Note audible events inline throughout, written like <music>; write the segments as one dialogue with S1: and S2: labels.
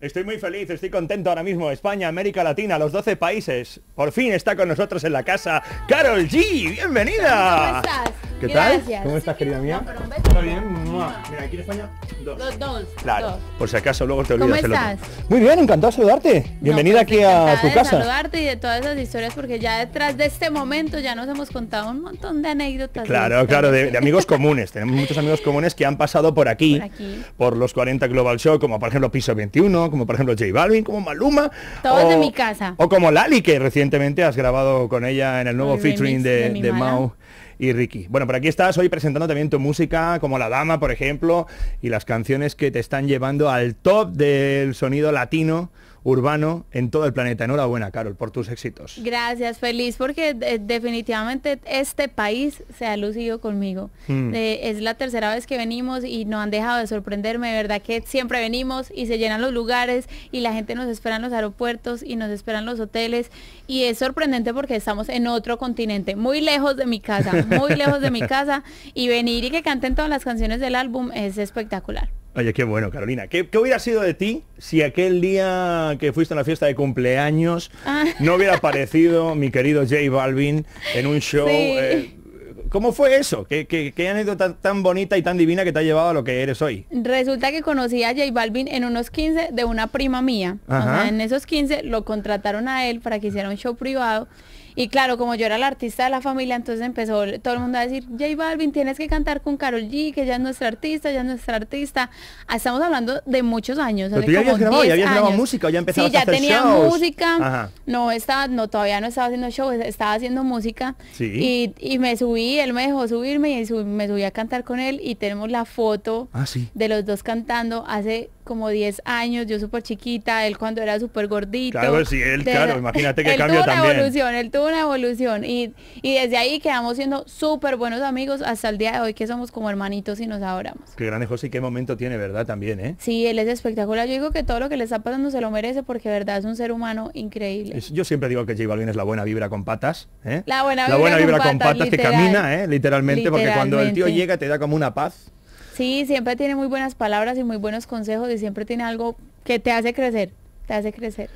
S1: Estoy muy feliz, estoy contento ahora mismo. España, América Latina, los 12 países. Por fin está con nosotros en la casa Carol G. Bienvenida. ¿Cómo ¿Qué tal? ¿Cómo estás, querida mía? Está bien. Mira, aquí en España,
S2: dos. Claro.
S1: Por si acaso luego te olvidas. ¿Cómo estás? Muy bien, encantado de saludarte. Pues Bienvenida aquí a tu de casa. saludarte
S2: y de todas esas historias porque ya detrás de este momento ya nos hemos contado un montón de anécdotas. Claro,
S1: claro, de, amigos comunes. Tenemos muchos amigos comunes que han pasado por aquí, por los 40 Global Show, como por ejemplo Piso 21, como por ejemplo J Balvin, como Maluma. Todos o, de mi casa. O como Lali, que recientemente has grabado con ella en el nuevo featuring de, de Mau y Ricky. Bueno, por aquí estás hoy presentando también tu música, como La Dama, por ejemplo, y las canciones que te están llevando al top del sonido latino urbano en todo el planeta. Enhorabuena, Carol, por tus éxitos.
S2: Gracias, feliz, porque eh, definitivamente este país se ha lucido conmigo. Hmm. Eh, es la tercera vez que venimos y no han dejado de sorprenderme, de verdad que siempre venimos y se llenan los lugares y la gente nos espera en los aeropuertos y nos esperan los hoteles y es sorprendente porque estamos en otro continente, muy lejos de mi casa, muy lejos de mi <laughs> casa y venir y que canten todas las canciones del álbum es espectacular.
S1: Oye, qué bueno, Carolina. ¿Qué, hubiera sido de ti si aquel día que fuiste a la fiesta de cumpleaños ah. no hubiera aparecido mi querido Jay Balvin en un show? Eh, ¿Cómo fue eso? ¿Qué, qué, qué anécdota tan, bonita y tan divina que te ha llevado a lo que eres hoy?
S2: Resulta que conocí a J Balvin en unos 15 de una prima mía. en esos 15 lo contrataron a él para que hiciera un show privado y claro, como yo era la artista de la familia, entonces empezó todo el mundo a decir, J Balvin, tienes que cantar con Carol G, que ya es nuestra artista, ya es nuestra artista. Ah, estamos hablando de muchos años. ya habías grabado, ya grabado música,
S1: ya empezabas sí, ya tenía música.
S2: No estaba, no, todavía no estaba haciendo shows, estaba haciendo música. Y, me subí, él me dejó subirme y me subí a cantar con él y tenemos la foto ah, de los dos cantando hace como 10 años, yo súper chiquita, él cuando era súper gordito. Claro, sí, él, claro, imagínate que él tuvo una evolución, él tuvo una evolución y, desde ahí quedamos siendo súper buenos amigos hasta el día de hoy que somos como hermanitos y nos adoramos.
S1: Qué grande José y qué momento tiene, ¿verdad? También, ¿eh?
S2: Sí, él es espectacular. Yo digo que todo lo que le está pasando se lo merece porque, verdad, es un ser humano increíble.
S1: Yo siempre digo que J Balvin es la buena vibra con patas, ¿eh? La buena vibra, la buena vibra con, patas, que camina, ¿eh? Literalmente, porque cuando el tío llega te da como una paz.
S2: Sí, siempre tiene muy buenas palabras y muy buenos consejos y siempre tiene algo que te hace crecer, te hace crecer.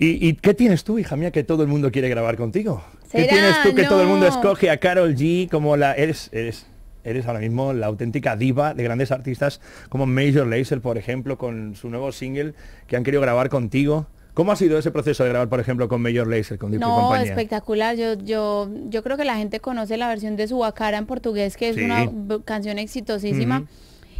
S1: ¿Y, qué tienes tú, hija mía, que todo el mundo quiere grabar contigo? ¿Qué tienes tú que todo el mundo escoge a Carol G como la... Eres, eres, eres ahora mismo la auténtica diva de grandes artistas como Major Lazer, por ejemplo, con su nuevo single que han querido grabar contigo. ¿Cómo ha sido ese proceso de grabar, por ejemplo, con Major Laser, con no,
S2: espectacular. Yo, yo, creo que la gente conoce la versión de Subacara en portugués, que es una canción exitosísima.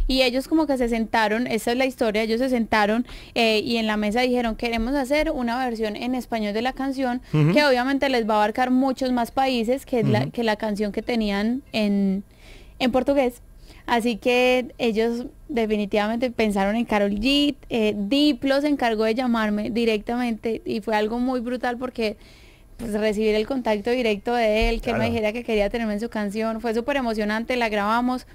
S2: Y ellos como que se sentaron, esa es la historia, ellos se sentaron eh, y en la mesa dijeron, queremos hacer una versión en español de la canción, que obviamente les va a abarcar muchos más países que, la, que la canción que tenían en, en portugués. Así que ellos definitivamente pensaron en Carol G. Eh, Diplo se encargó de llamarme directamente y fue algo muy brutal porque pues, recibir el contacto directo de él, que me dijera que quería tenerme en su canción, fue súper emocionante, la grabamos.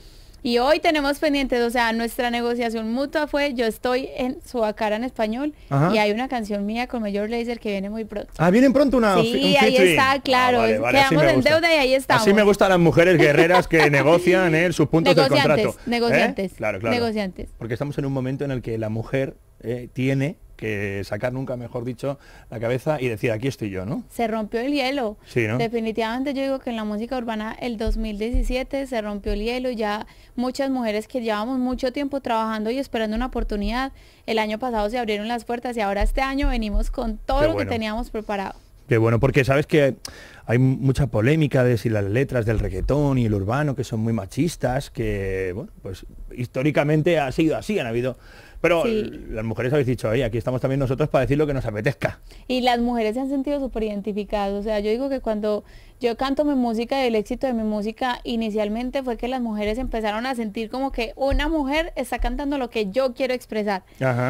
S2: Y hoy tenemos pendientes, o sea, nuestra negociación mutua fue, yo estoy en Suacara en español y hay una canción mía con Mayor Laser que viene muy pronto.
S1: Ah, ¿viene pronto una. Sí, ahí está, ah, claro. quedamos en deuda
S2: y ahí estamos. Así me
S1: gustan las mujeres guerreras que <laughs> negocian eh, sus puntos de contrato. ¿eh? Negociantes, ¿Eh? claro, claro. negociantes. Porque estamos en un momento en el que la mujer eh, tiene que sacar nunca, mejor dicho, la cabeza y decir, aquí estoy yo, ¿no?
S2: Se rompió el hielo. Sí, ¿no? Definitivamente yo digo que en la música urbana el 2017 se rompió el hielo, ya muchas mujeres que llevamos mucho tiempo trabajando y esperando una oportunidad, el año pasado se abrieron las puertas y ahora este año venimos con todo lo que teníamos preparado.
S1: Qué bueno, porque sabes que hay mucha polémica de si las letras del reggaetón y el urbano, que son muy machistas, que, bueno, pues históricamente ha sido así, han habido pero las mujeres habéis dicho, oye, aquí estamos también nosotros para decir lo que nos apetezca.
S2: Y las mujeres se han sentido súper identificadas. O sea, yo digo que cuando yo canto mi música y el éxito de mi música inicialmente fue que las mujeres empezaron a sentir como que una mujer está cantando lo que yo quiero expresar.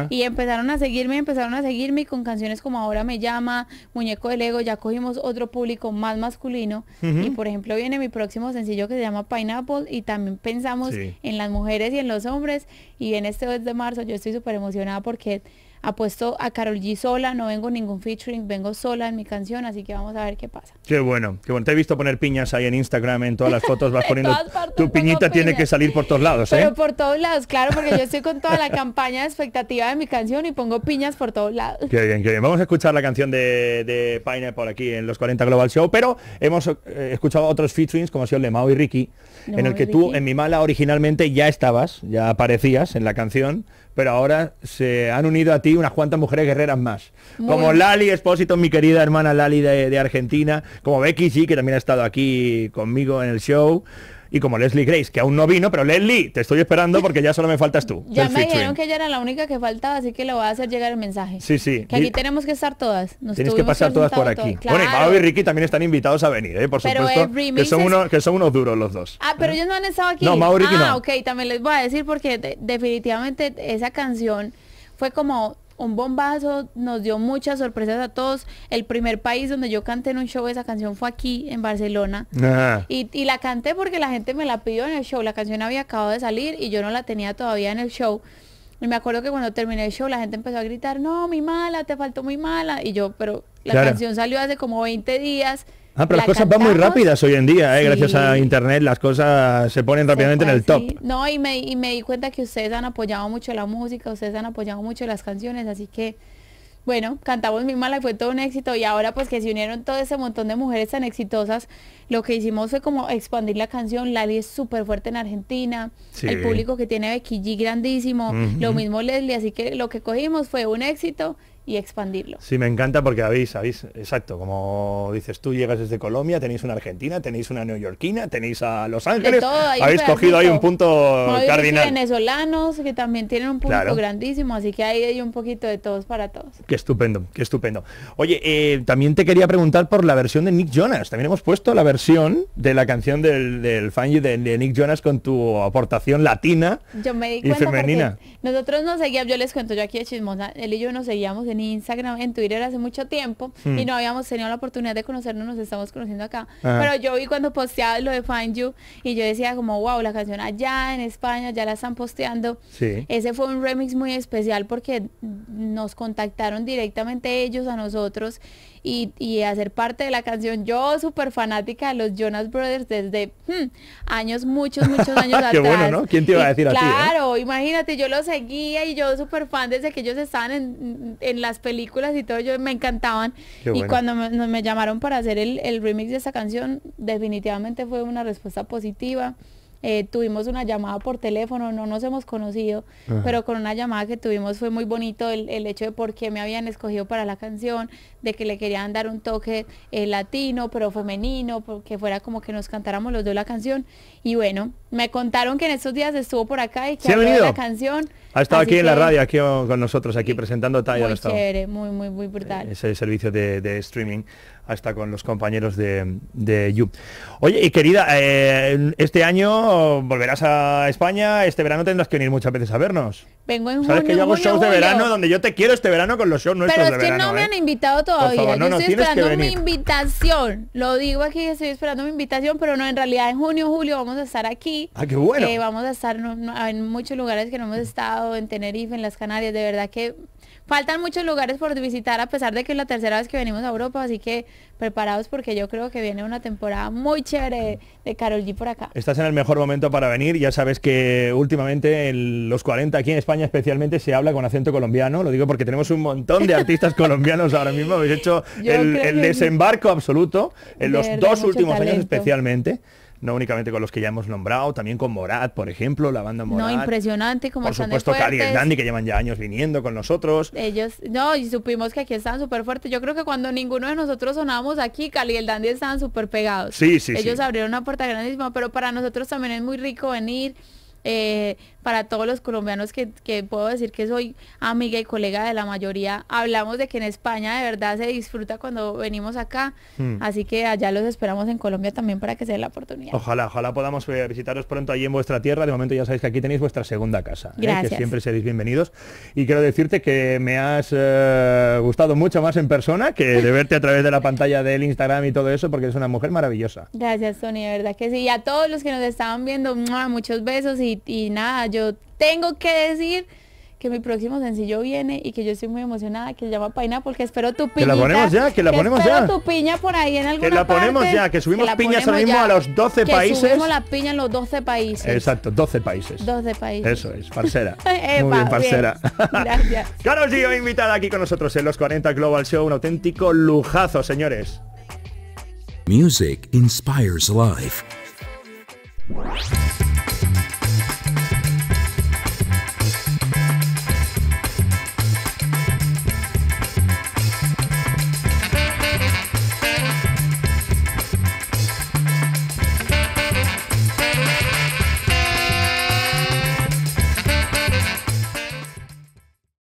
S2: Y empezaron a seguirme, empezaron a seguirme con canciones como Ahora me llama, Muñeco del Ego, ya cogimos otro público más masculino. Y por ejemplo viene mi próximo sencillo que se llama Pineapple y también pensamos en las mujeres y en los hombres. Y en este mes de marzo yo estoy súper emocionada porque ha puesto a Carol G sola, no vengo ningún featuring, vengo sola en mi canción, así que vamos a ver qué pasa.
S1: Qué bueno, qué bueno. Te he visto poner piñas ahí en Instagram, en todas las fotos vas <laughs> poniendo. tu piñita tiene que salir por todos lados, ¿eh? Pero
S2: por todos lados, claro, porque yo estoy con toda la campaña de expectativa de mi canción y pongo piñas por todos lados.
S1: Qué bien, qué bien. Vamos a escuchar la canción de, de por aquí en los 40 Global Show, pero hemos eh, escuchado otros featurings como ha sido Mao y Ricky en el que tú en Mi Mala originalmente ya estabas, ya aparecías en la canción, pero ahora se han unido a ti unas cuantas mujeres guerreras más. como Lali Espósito, mi querida hermana Lali de, de Argentina, como Becky G, que también ha estado aquí conmigo en el show y como Leslie Grace, que aún no vino, pero Leslie, te estoy esperando porque ya solo me faltas tú. ya me dijeron que
S2: ella era la única que faltaba, así que le voy a hacer llegar el mensaje.
S1: Sí, sí. Que aquí
S2: tenemos que estar todas. Nos tienes que pasar todas por aquí. Bueno, y y
S1: Ricky también están invitados a venir, ¿eh? por eh, supuesto. Que son, unos, que son unos duros los dos.
S2: Ah, pero ellos no han estado aquí. No, ah, ok, también les voy a decir porque definitivamente esa canción fue como un bombazo, nos dio muchas sorpresas a todos. El primer país donde yo canté en un show esa canción fue aquí, en Barcelona. Ah. Y, la canté porque la gente me la pidió en el show. La canción había acabado de salir y yo no la tenía todavía en el show. Y me acuerdo que cuando terminé el show la gente empezó a gritar, no, mi mala, te faltó muy mala. Y yo, pero la canción salió hace como 20 días
S1: Ah, pero las cosas van muy rápidas hoy en día, eh, gracias a Internet las cosas se ponen rápidamente en el top.
S2: No, y me, y me di cuenta que ustedes han apoyado mucho la música, ustedes han apoyado mucho las canciones, así que bueno, cantamos Mi Mala y fue todo un éxito y ahora pues que se unieron todo ese montón de mujeres tan exitosas, lo que hicimos fue como expandir la canción, Lali es súper fuerte en Argentina, el público que tiene Becky G grandísimo, lo mismo Leslie, así que lo que cogimos fue un éxito y expandirlo.
S1: Sí, me encanta porque habéis, habéis, exacto, como dices tú, llegas desde Colombia, tenéis una argentina, tenéis una neoyorquina, tenéis a Los Ángeles, habéis cogido ahí un punto cardinal.
S2: venezolanos que también tienen un punto grandísimo, así que ahí hay un poquito de todos para todos.
S1: Qué estupendo, qué estupendo. Oye, eh, también te quería preguntar por la versión de Nick Jonas, también hemos puesto la versión de la canción del, del fan de, Nick Jonas con tu aportación latina
S2: yo me di y femenina. Nosotros no seguíamos, yo les cuento, yo aquí de chismosa, él y yo nos seguíamos en Instagram, en Twitter hace mucho tiempo y hmm. no habíamos tenido la oportunidad de conocernos, nos estamos conociendo acá. Pero yo vi cuando posteaba lo de Find You y yo decía como, wow, la canción allá en España ya la están posteando. Ese fue un remix muy especial porque nos contactaron directamente ellos a nosotros y, hacer parte de la canción. Yo, súper fanática de los Jonas Brothers desde hmm, años, muchos, muchos <laughs> años Qué bueno, ¿no? ¿Quién
S1: te iba a decir eh? Claro,
S2: imagínate, yo lo seguía y yo súper fan desde que ellos estaban en, en las películas y todo, yo me encantaban. y cuando me, llamaron para hacer el, remix de esa canción, definitivamente fue una respuesta positiva. Eh, tuvimos una llamada por teléfono, no nos hemos conocido, pero con una llamada que tuvimos fue muy bonito el, el, hecho de por qué me habían escogido para la canción, de que le querían dar un toque eh, latino, pero femenino, porque fuera como que nos cantáramos los dos la canción. Y bueno, me contaron que en estos días estuvo por acá y que ¿Sí la canción.
S1: Ha estado aquí en la radio, aquí con nosotros, aquí presentando Taya. Muy chévere,
S2: muy, muy, muy brutal.
S1: Ese servicio de, streaming hasta con los compañeros de, YouTube You. Oye, y querida, eh, este año volverás a España, este verano tendrás que venir muchas veces a vernos.
S2: Vengo en ¿Sabes que hago shows de verano donde
S1: yo te quiero este verano con los shows nuestros es que no me ¿eh? han invitado estoy esperando mi
S2: invitación. Lo digo aquí, estoy esperando mi invitación, pero no, en realidad en junio, julio vamos a estar aquí. Ah, qué bueno. Eh, vamos a estar en muchos lugares que no hemos estado, en Tenerife, en las Canarias. De verdad que Faltan muchos lugares por visitar a pesar de que es la tercera vez que venimos a Europa, así que preparados porque yo creo que viene una temporada muy chévere de Carol G por acá.
S1: Estás en el mejor momento para venir, ya sabes que últimamente en los 40 aquí en España especialmente se habla con acento colombiano, lo digo porque tenemos un montón de artistas <laughs> colombianos ahora mismo, habéis hecho el, desembarco absoluto en los dos últimos años especialmente no únicamente con los que ya hemos nombrado, también con Morat, por ejemplo, la banda Morat. No, impresionante
S2: como Por supuesto, Cali y Dandy,
S1: que llevan ya años viniendo con nosotros.
S2: Ellos, no, y supimos que aquí estaban súper fuertes. Yo creo que cuando ninguno de nosotros sonamos aquí, Cali y el Dandy estaban súper pegados. Sí, sí, Ellos abrieron una puerta grandísima, pero para nosotros también es muy rico venir eh, para todos los colombianos que, puedo decir que soy amiga y colega de la mayoría, hablamos de que en España de verdad se disfruta cuando venimos acá, hmm. así que allá los esperamos en Colombia también para que sea la oportunidad.
S1: Ojalá, ojalá podamos eh, visitaros pronto allí en vuestra tierra, de momento ya sabéis que aquí tenéis vuestra segunda casa, ¿eh? que siempre seréis bienvenidos. Y quiero decirte que me has gustado mucho más en persona que de <laughs> verte a través de la pantalla del Instagram y todo eso, porque eres una mujer maravillosa.
S2: Gracias, Tony, de verdad que sí. Y a todos los que nos estaban viendo, muchos besos y y, nada, yo tengo que decir que mi próximo sencillo viene y que yo estoy muy emocionada, que se llama Paina porque espero tu piña. Que la ponemos ya, que la ponemos espero ya. tu piña por ahí en alguna Que la ponemos ya, que subimos piñas ahora mismo a los 12 que países. Subimos la piña en los 12 países.
S1: Exacto, 12 países.
S2: 12 países.
S1: Eso es, parcera. <laughs> muy parcera. Gracias. Gio, <laughs> invitada aquí con nosotros en los 40 Global Show, un auténtico lujazo, señores.
S2: Music inspires life.